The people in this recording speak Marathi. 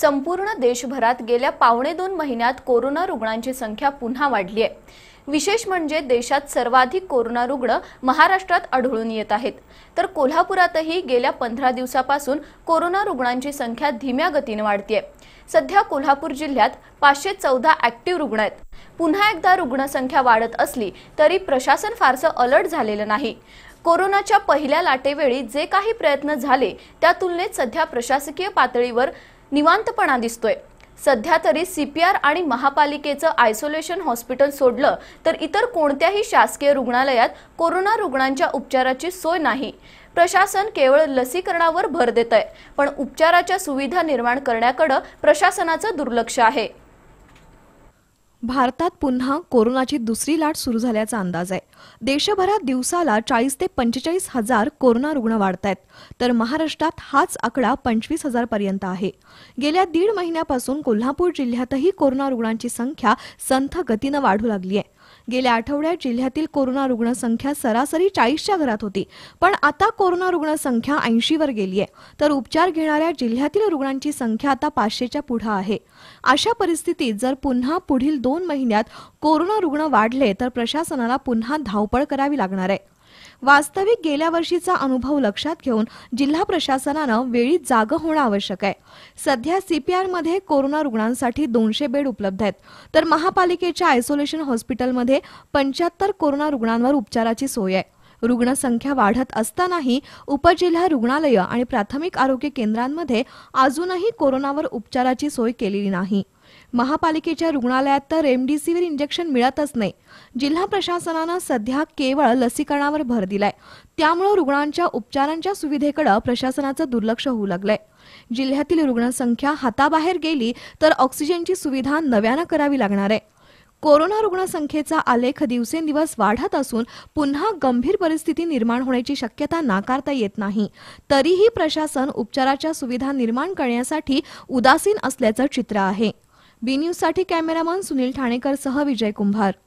संपूर्ण देशभरात गेल्या पावणे दोन महिन्यात कोरोना रुग्णांची संख्या पुन्हा वाढली आहे विशेष म्हणजे देशात सर्वाधिक कोरोना रुग्ण महाराष्ट्रात आढळून येत आहेत तर कोल्हापुरातही गेल्या पंधरा दिवसापासून कोरोना रुग्णांची संख्या धीम्या गतीने वाढतीये सध्या कोल्हापूर जिल्ह्यात पाचशे चौदा ऍक्टिव्ह रुग्ण आहेत पुन्हा एकदा रुग्णसंख्या वाढत असली तरी प्रशासन फारसं अलर्ट झालेलं नाही कोरोनाच्या पहिल्या लाटेवेळी जे काही प्रयत्न झाले त्या तुलनेत सध्या प्रशासकीय पातळीवर निवांतपणा दिसतोय सध्या तरी सीपीआर आणि महापालिकेचं आयसोलेशन हॉस्पिटल सोडलं तर इतर कोणत्याही शासकीय रुग्णालयात कोरोना रुग्णांच्या उपचाराची सोय नाही प्रशासन केवळ लसीकरणावर भर देत आहे पण उपचाराच्या सुविधा निर्माण करण्याकडं प्रशासनाचं दुर्लक्ष आहे भारतात पुन्हा कोरोनाची दुसरी लाट सुरू झाल्याचा अंदाज आहे देशभरात दिवसाला चाळीस ते पंचेचाळीस हजार कोरोना रुग्ण वाढत आहेत तर महाराष्ट्रात हाच आकडा पंचवीस पर्यंत आहे गेल्या दीड महिन्यापासून कोल्हापूर जिल्ह्यातही कोरोना रुग्णांची संख्या संथ गतीनं वाढू लागली आहे गेल्या आठवड्यात जिल्ह्यातील कोरोना रुग्णसंख्या सरासरी चाळीसच्या घरात होती पण आता कोरोना रुग्णसंख्या ऐंशीवर गेली आहे तर उपचार घेणाऱ्या जिल्ह्यातील रुग्णांची संख्या आता पाचशेच्या पुढे आहे अशा परिस्थितीत जर पुन्हा पुढील दोन महिन्यात कोरोना रुग्ण वाढले तर प्रशासनाला पुन्हा धावपळ करावी लागणार आहे वास्तविक गेल्या वर्षीचा अनुभव लक्षात घेऊन जिल्हा प्रशासनानं वेळी जागं होणं आवश्यक आहे सध्या सीपीआर मध्ये कोरोना रुग्णांसाठी दोनशे बेड उपलब्ध आहेत तर महापालिकेच्या आयसोलेशन हॉस्पिटलमध्ये पंच्याहत्तर कोरोना रुग्णांवर उपचाराची सोय आहे रुग्णसंख्या वाढत असतानाही उपजिल्हा रुग्णालयं आणि प्राथमिक आरोग्य केंद्रांमध्ये अजूनही कोरोनावर उपचाराची सोय केलेली नाही महापालिकेच्या रुग्णालयात तर रेमडेसिवीर इंजेक्शन मिळतच नाही जिल्हा प्रशासनानं सध्या केवळ लसीकरणावर भर दिलाय त्यामुळे रुग्णांच्या उपचारांच्या सुविधेकडे प्रशासनाचं दुर्लक्ष होऊ लागलंय जिल्ह्यातील रुग्णसंख्या हाताबाहेर गेली तर ऑक्सिजनची सुविधा नव्यानं करावी लागणार आहे कोरोना रुग्णसंख्येचा आलेख दिवसेंदिवस वाढत असून पुन्हा गंभीर परिस्थिती निर्माण होण्याची शक्यता नाकारता येत नाही तरीही प्रशासन उपचाराच्या सुविधा निर्माण करण्यासाठी उदासीन असल्याचं चित्र आहे बी साठी कॅमेरामन सुनील सह विजय कुंभार